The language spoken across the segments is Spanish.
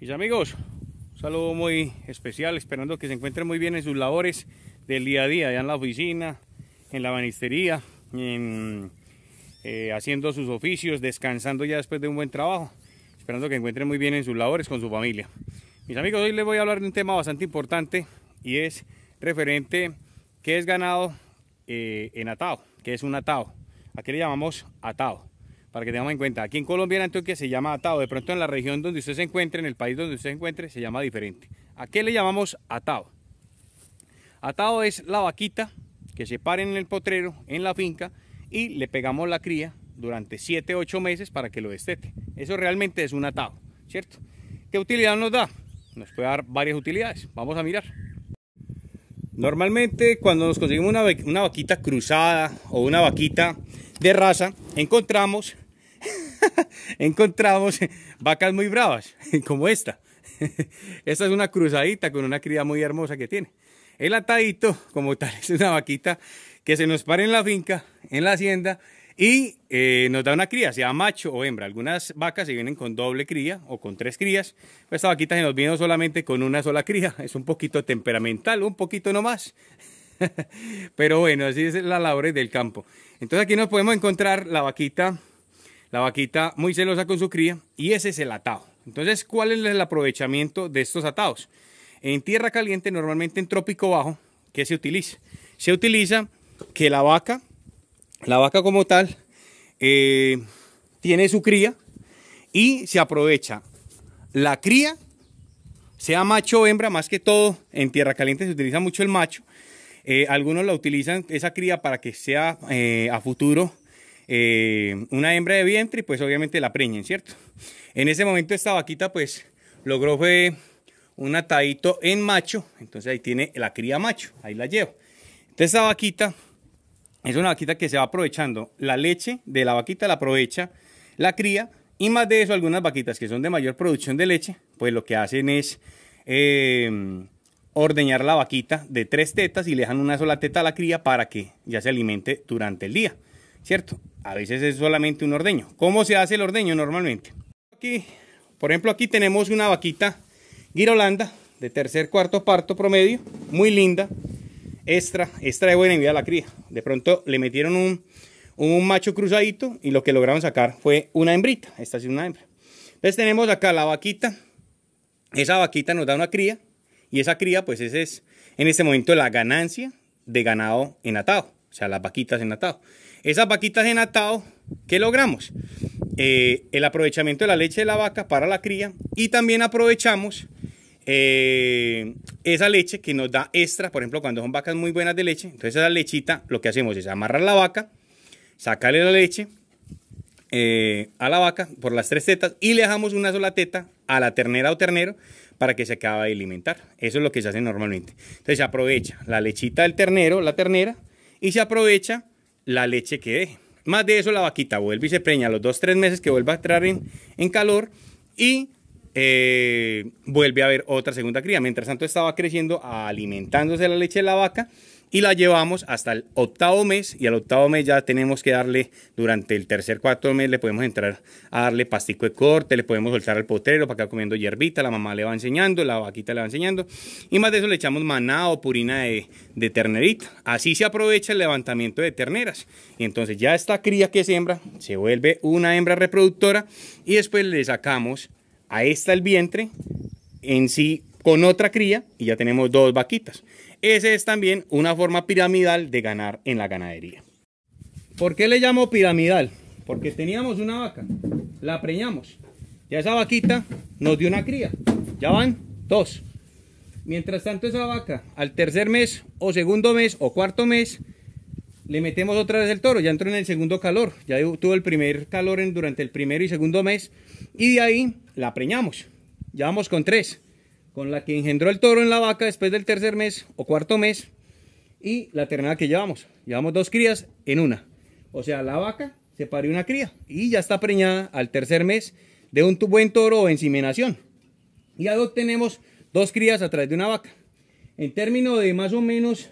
Mis amigos, un saludo muy especial, esperando que se encuentren muy bien en sus labores del día a día, ya en la oficina, en la banistería, eh, haciendo sus oficios, descansando ya después de un buen trabajo, esperando que encuentren muy bien en sus labores con su familia. Mis amigos, hoy les voy a hablar de un tema bastante importante y es referente qué es ganado eh, en atado, qué es un atado, a le llamamos atado para que tengamos en cuenta. Aquí en Colombia en Antioquia se llama atado, de pronto en la región donde usted se encuentre, en el país donde usted se encuentre, se llama diferente. ¿A qué le llamamos atado? Atado es la vaquita que se pare en el potrero, en la finca, y le pegamos la cría durante 7, 8 meses para que lo destete. Eso realmente es un atado, ¿cierto? ¿Qué utilidad nos da? Nos puede dar varias utilidades. Vamos a mirar. Normalmente cuando nos conseguimos una vaquita cruzada o una vaquita de raza, encontramos encontramos vacas muy bravas, como esta. Esta es una cruzadita con una cría muy hermosa que tiene. El atadito, como tal, es una vaquita que se nos para en la finca, en la hacienda, y eh, nos da una cría, sea macho o hembra. Algunas vacas se vienen con doble cría o con tres crías. Pues esta vaquita se nos vino solamente con una sola cría. Es un poquito temperamental, un poquito nomás. Pero bueno, así es la labor del campo. Entonces aquí nos podemos encontrar la vaquita la vaquita muy celosa con su cría y ese es el atado. Entonces, ¿cuál es el aprovechamiento de estos atados? En tierra caliente, normalmente en trópico bajo, ¿qué se utiliza? Se utiliza que la vaca, la vaca como tal, eh, tiene su cría y se aprovecha la cría, sea macho o hembra, más que todo en tierra caliente se utiliza mucho el macho. Eh, algunos la utilizan esa cría para que sea eh, a futuro eh, una hembra de vientre y pues obviamente la preñen, ¿cierto? En ese momento esta vaquita pues logró un atadito en macho, entonces ahí tiene la cría macho, ahí la llevo. Entonces esta vaquita es una vaquita que se va aprovechando la leche de la vaquita, la aprovecha, la cría y más de eso algunas vaquitas que son de mayor producción de leche, pues lo que hacen es... Em, ordeñar la vaquita de tres tetas y le dejan una sola teta a la cría para que ya se alimente durante el día. ¿cierto? A veces es solamente un ordeño. ¿Cómo se hace el ordeño normalmente? Aquí, por ejemplo, aquí tenemos una vaquita guirolanda de tercer cuarto parto promedio, muy linda, extra, extra de buena vida la cría. De pronto le metieron un, macho cruzadito y lo que lograron sacar fue una hembrita. Esta es una hembra. Entonces tenemos acá la vaquita. Esa vaquita nos da una cría y esa cría pues ese es en este momento la ganancia de ganado en atado o sea, las vaquitas en atado. Esas vaquitas en atado, ¿qué logramos? Eh, el aprovechamiento de la leche de la vaca para la cría y también aprovechamos eh, esa leche que nos da extra, por ejemplo, cuando son vacas muy buenas de leche, entonces esa lechita lo que hacemos es amarrar la vaca, sacarle la leche eh, a la vaca por las tres tetas y le dejamos una sola teta a la ternera o ternero para que se acabe de alimentar. Eso es lo que se hace normalmente. Entonces se aprovecha la lechita del ternero, la ternera, y se aprovecha la leche que deje. Más de eso, la vaquita vuelve y se preña los 2 tres meses que vuelva a entrar en, calor y eh, vuelve a haber otra segunda cría. Mientras tanto, estaba creciendo, alimentándose la leche de la vaca y la llevamos hasta el octavo mes y al octavo mes ya tenemos que darle durante el tercer cuarto mes le podemos entrar a darle pastico de corte, le podemos soltar al potrero para que va comiendo hierbita, la mamá le va enseñando, la vaquita le va enseñando y más de eso le echamos maná o purina de, de ternerita. Así se aprovecha el levantamiento de terneras y entonces ya esta cría que hembra se vuelve una hembra reproductora y después le sacamos a esta el vientre en sí con otra cría y ya tenemos dos vaquitas. Ese es también una forma piramidal de ganar en la ganadería. ¿Por qué le llamo piramidal? Porque teníamos una vaca, la preñamos. Ya esa vaquita nos dio una cría. Ya van dos. Mientras tanto esa vaca, al tercer mes o segundo mes o cuarto mes, le metemos otra vez el toro, ya entró en el segundo calor, ya tuvo el primer calor en, durante el primero y segundo mes, y de ahí la preñamos, ya vamos con tres con la que engendró el toro en la vaca después del tercer mes o cuarto mes y la ternera que llevamos. Llevamos dos crías en una. O sea, la vaca se parió una cría y ya está preñada al tercer mes de un buen toro o encimenación. Y ya tenemos dos crías a través de una vaca. En términos de más o menos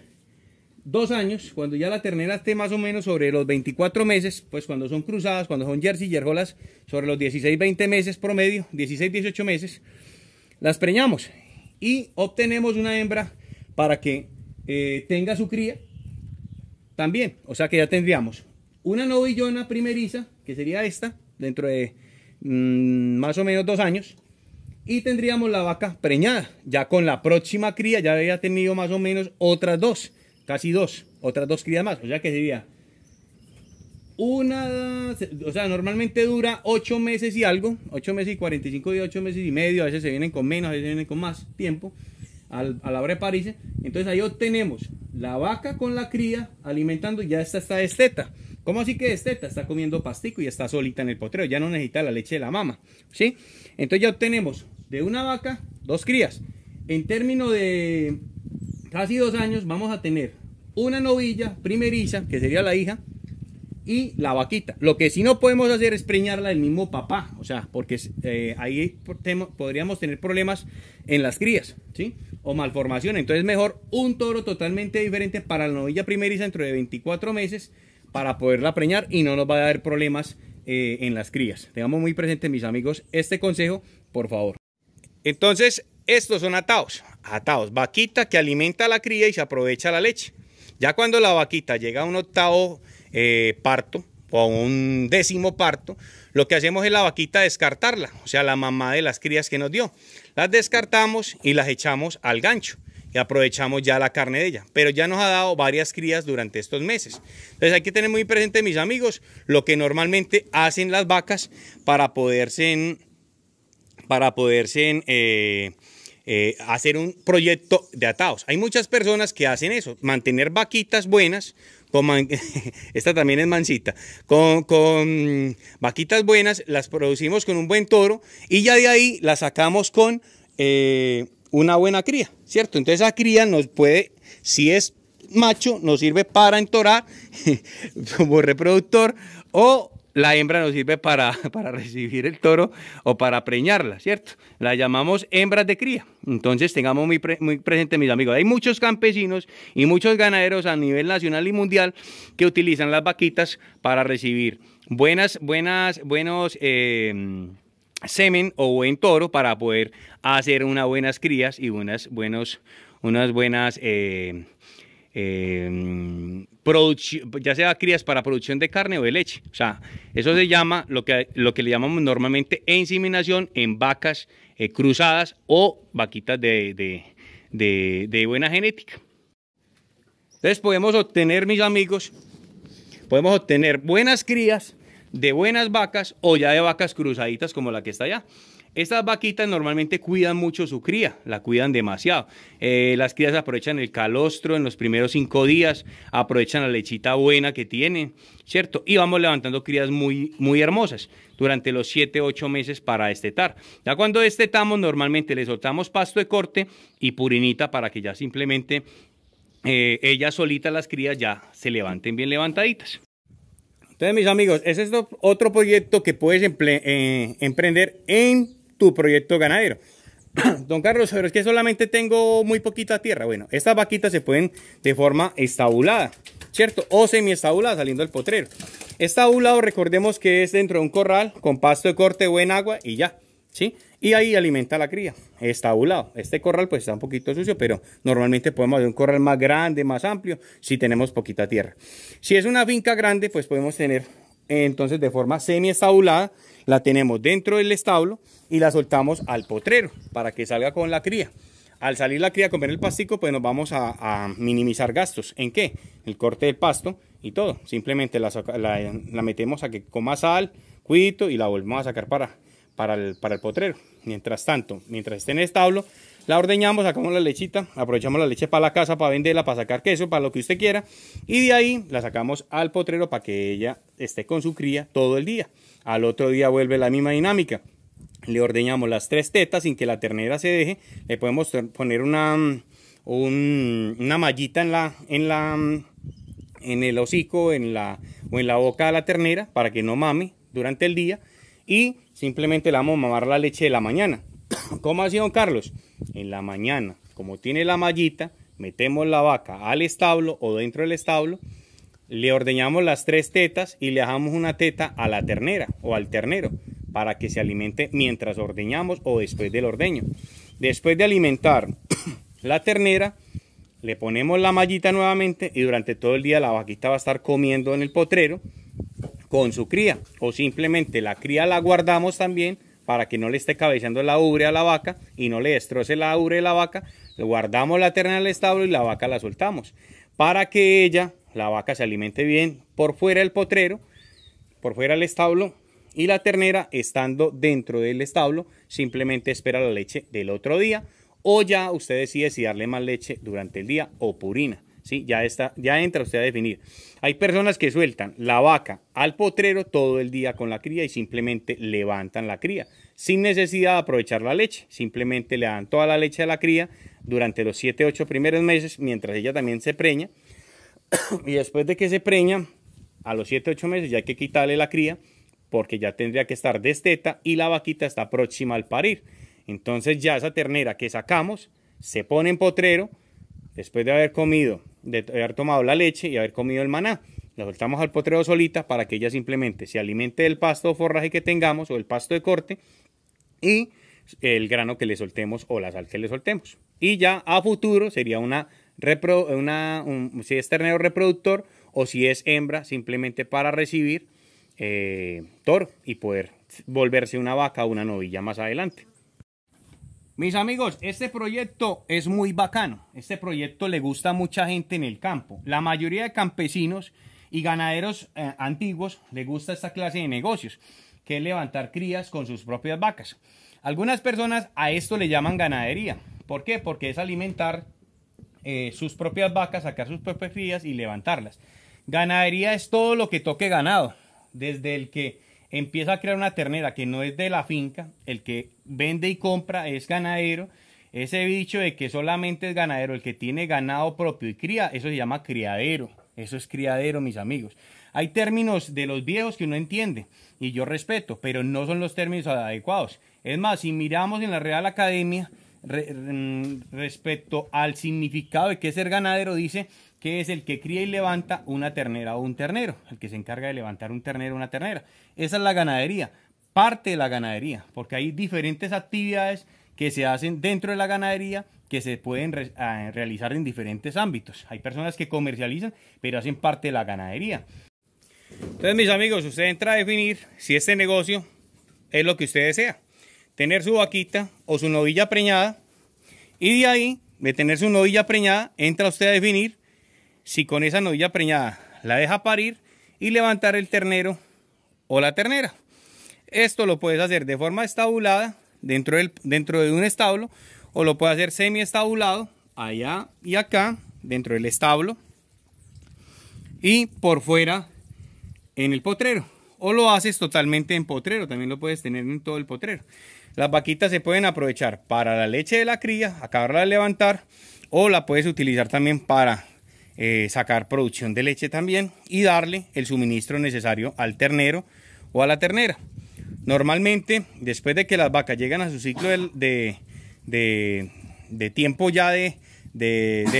dos años, cuando ya la ternera esté más o menos sobre los 24 meses, pues cuando son cruzadas, cuando son jersey y sobre los 16-20 meses promedio, 16-18 meses, las preñamos y obtenemos una hembra para que eh, tenga su cría también. O sea que ya tendríamos una novillona primeriza, que sería esta, dentro de mm, más o menos dos años. Y tendríamos la vaca preñada, ya con la próxima cría, ya había tenido más o menos otras dos, casi dos, otras dos crías más. O sea que sería una, o sea, normalmente dura 8 meses y algo, 8 meses y 45 días, 8 meses y medio, a veces se vienen con menos, a veces se vienen con más tiempo, a la hora de Entonces ahí obtenemos la vaca con la cría alimentando, ya esta está esteta. ¿Cómo así que esteta? Está comiendo pastico y está solita en el potreo, ya no necesita la leche de la mama, ¿sí? Entonces ya obtenemos de una vaca dos crías. En términos de casi dos años vamos a tener una novilla primeriza, que sería la hija, y la vaquita. Lo que sí no podemos hacer es preñarla del mismo papá, o sea, porque eh, ahí podríamos tener problemas en las crías, ¿sí? O malformación. Entonces, mejor un toro totalmente diferente para la novilla primeriza dentro de 24 meses para poderla preñar y no nos va a dar problemas eh, en las crías. Tengamos muy presente, mis amigos, este consejo, por favor. Entonces, estos son ataos. Ataos, vaquita que alimenta a la cría y se aprovecha la leche. Ya cuando la vaquita llega a un octavo eh, parto o un décimo parto, lo que hacemos es la vaquita descartarla, o sea, la mamá de las crías que nos dio. Las descartamos y las echamos al gancho y aprovechamos ya la carne de ella. Pero ya nos ha dado varias crías durante estos meses. Entonces hay que tener muy presente, mis amigos, lo que normalmente hacen las vacas para poderse, para poderse eh, eh, hacer un proyecto de atados. Hay muchas personas que hacen eso, mantener vaquitas buenas con man... Esta también es mancita, Con, con vaquitas buenas las producimos con un buen toro y ya de ahí las sacamos con eh, una buena cría, ¿cierto? Entonces esa cría nos puede, si es macho, nos sirve para entorar como reproductor o la hembra nos sirve para, para, recibir el toro o para preñarla, ¿cierto? La llamamos hembras de cría. Entonces tengamos muy, muy presente, mis amigos, hay muchos campesinos y muchos ganaderos a nivel nacional y mundial que utilizan las vaquitas para recibir buenas, buenas, buenos... Eh, semen o buen toro para poder hacer unas buenas crías y unas, buenos, unas buenas eh, eh, pues, ya sea crías para producción de carne o de leche. O sea, eso se llama lo que, lo le llamamos normalmente inseminación en vacas eh, cruzadas o vaquitas de, de buena genética. Entonces podemos obtener, mis amigos, podemos obtener buenas crías de buenas vacas o ya de vacas cruzaditas como la que está allá. Estas vaquitas normalmente cuidan mucho su cría, la cuidan demasiado. Eh, las crías aprovechan el calostro en los primeros cinco días, aprovechan la lechita buena que tienen, ¿cierto? Y vamos levantando crías muy, muy hermosas durante los siete, ocho meses para estetar. Ya cuando destetamos, normalmente le soltamos pasto de corte y purinita para que ya simplemente eh, ellas solitas, las crías, ya se levanten bien levantaditas. Entonces, mis amigos, ese es otro proyecto que puedes eh, emprender en tu proyecto ganadero. Don Carlos, pero es que solamente tengo muy poquita tierra. Bueno, estas vaquitas se pueden de forma estabulada, ¿cierto? O semiestabulada, saliendo del potrero. Estabulado, recordemos que es dentro de un corral con pasto de corte, en agua y ya, ¿sí? Y ahí alimenta la cría, estabulado. Este corral pues está un poquito sucio, pero normalmente podemos hacer un corral más grande, más amplio, si tenemos poquita tierra. Si es una finca grande, pues podemos tener entonces, de forma semi-estabulada, la tenemos dentro del establo y la soltamos al potrero para que salga con la cría. Al salir la cría a comer el pastico, pues nos vamos a, minimizar gastos. ¿En qué? El corte del pasto y todo. Simplemente la, metemos a que coma sal, cuito y la volvemos a sacar para, para, el, para el potrero. Mientras tanto, mientras esté en el establo, la ordeñamos, sacamos la lechita, aprovechamos la leche para la casa, para venderla, para sacar queso, para lo que usted quiera. Y de ahí la sacamos al potrero para que ella esté con su cría todo el día. Al otro día vuelve la misma dinámica. Le ordeñamos las tres tetas sin que la ternera se deje. Le podemos poner una, mm, una mallita en la, en la, mm, en el hocico, en la, o en la boca de la ternera para que no mame durante el día. Y simplemente le vamos a mamar la leche de la mañana. ¿Cómo así, don Carlos? En la mañana, como tiene la mallita, metemos la vaca al establo o dentro del establo, le ordeñamos las tres tetas y le dejamos una teta a la ternera o al ternero para que se alimente mientras ordeñamos o después del ordeño. Después de alimentar la ternera, le ponemos la mallita nuevamente y durante todo el día la vaquita va a estar comiendo en el potrero con su cría o simplemente la cría la guardamos también para que no le esté cabeceando la ubre a la vaca y no le destroce la ubre de la vaca, guardamos la ternera en establo y la vaca la soltamos. Para que ella, la vaca se alimente bien por fuera del potrero, por fuera del establo y la ternera estando dentro del establo, simplemente espera la leche del otro día o ya usted decide si darle más leche durante el día o purina. ¿sí? Ya, está, ya entra usted a definir. Hay personas que sueltan la vaca al potrero todo el día con la cría y simplemente levantan la cría, sin necesidad de aprovechar la leche. Simplemente le dan toda la leche a la cría durante los 7, 8 primeros meses, mientras ella también se preña. y después de que se preña, a los 7, 8 meses ya hay que quitarle la cría porque ya tendría que estar desteta y la vaquita está próxima al parir. Entonces ya esa ternera que sacamos se pone en potrero, después de haber comido, de haber tomado la leche y haber comido el maná. La soltamos al potrero solita para que ella simplemente se alimente del pasto o forraje que tengamos o el pasto de corte y el grano que le soltemos o la sal que le soltemos. Y ya a futuro sería una, si es ternero reproductor o si es hembra, simplemente para recibir eh, toro y poder volverse una vaca o una novilla más adelante. Mis amigos, este proyecto es muy bacano. Este proyecto le gusta a mucha gente en el campo. La mayoría de campesinos y ganaderos eh, antiguos le gusta esta clase de negocios, que es levantar crías con sus propias vacas. Algunas personas a esto le llaman ganadería. ¿Por qué? Porque es alimentar eh, sus propias vacas, sacar sus propias crías y levantarlas. Ganadería es todo lo que toque ganado, desde el que empieza a crear una ternera que no es de la finca, el que vende y compra es ganadero. Ese bicho de que solamente es ganadero, el que tiene ganado propio y cría, eso se llama criadero. Eso es criadero, mis amigos. Hay términos de los viejos que uno entiende y yo respeto, pero no son los términos adecuados. Es más, si miramos en la Real Academia mm, respecto al significado de qué es ser ganadero, dice que es el que cría y levanta una ternera o un ternero, el que se encarga de levantar un ternero o una ternera. Esa es la ganadería, parte de la ganadería, porque hay diferentes actividades que se hacen dentro de la ganadería que se pueden ah, realizar en diferentes ámbitos. Hay personas que comercializan, pero hacen parte de la ganadería. Entonces, mis amigos, usted entra a definir si este negocio es lo que usted desea. Tener su vaquita o su novilla preñada y de ahí, de tener su novilla preñada, entra usted a definir si con esa novilla preñada la deja parir y levantar el ternero o la ternera. Esto lo puedes hacer de forma estabulada dentro, del, dentro de un establo o lo puedes hacer semi-estabulado allá y acá dentro del establo y por fuera en el potrero o lo haces totalmente en potrero, también lo puedes tener en todo el potrero. Las vaquitas se pueden aprovechar para la leche de la cría, acabarla de levantar o la puedes utilizar también para eh, sacar producción de leche también y darle el suministro necesario al ternero o a la ternera. Normalmente, después de que las vacas llegan a su ciclo de, de, tiempo ya de,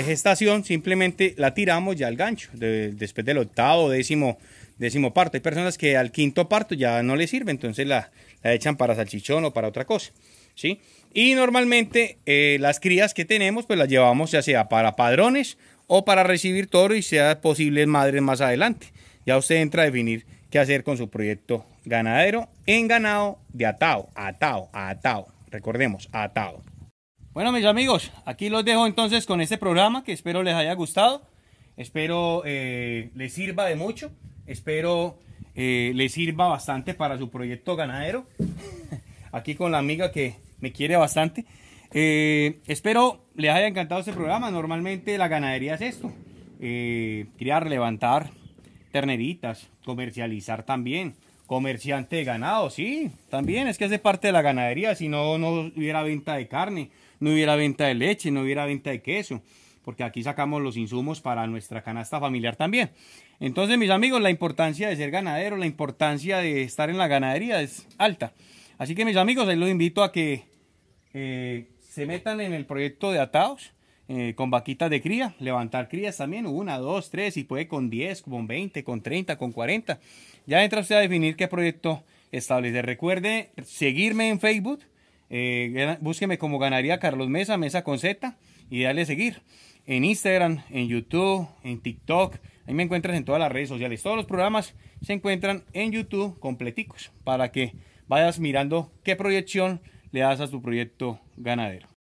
gestación, simplemente la tiramos ya al gancho, después del octavo, décimo, décimo parto. Hay personas que al quinto parto ya no les sirve, entonces la, echan para salchichón o para otra cosa. ¿sí? Y normalmente eh, las crías que tenemos, pues las llevamos ya sea para padrones o para recibir toro y sea posibles madres más adelante. Ya usted entra a definir qué hacer con su proyecto ganadero en ganado de atado. Atado, atado, Recordemos, atado. Bueno, mis amigos, aquí los dejo entonces con este programa que espero les haya gustado. Espero eh, les sirva de mucho. Espero eh, les sirva bastante para su proyecto ganadero. Aquí con la amiga que me quiere bastante. Eh, espero les haya encantado este programa. Normalmente la ganadería es esto. Eh, criar, levantar terneritas, comercializar también. Comerciante de ganado, sí, también es que hace parte de la ganadería. Si no, no hubiera venta de carne, no hubiera venta de leche, no hubiera venta de queso, porque aquí sacamos los insumos para nuestra canasta familiar también. Entonces, mis amigos, la importancia de ser ganadero, la importancia de estar en la ganadería es alta. Así que, mis amigos, ahí los invito a que eh, se metan en el proyecto de ataos. Eh, con vaquitas de cría, levantar crías también, una, dos, tres, y puede con 10, con 20, con 30, con 40. Ya entra usted a definir qué proyecto establecer. Recuerde seguirme en Facebook, eh, búsqueme como ganaría Carlos Mesa, Mesa con Z, y dale seguir. En Instagram, en YouTube, en TikTok, ahí me encuentras en todas las redes sociales. Todos los programas se encuentran en YouTube completicos para que vayas mirando qué proyección le das a su proyecto ganadero.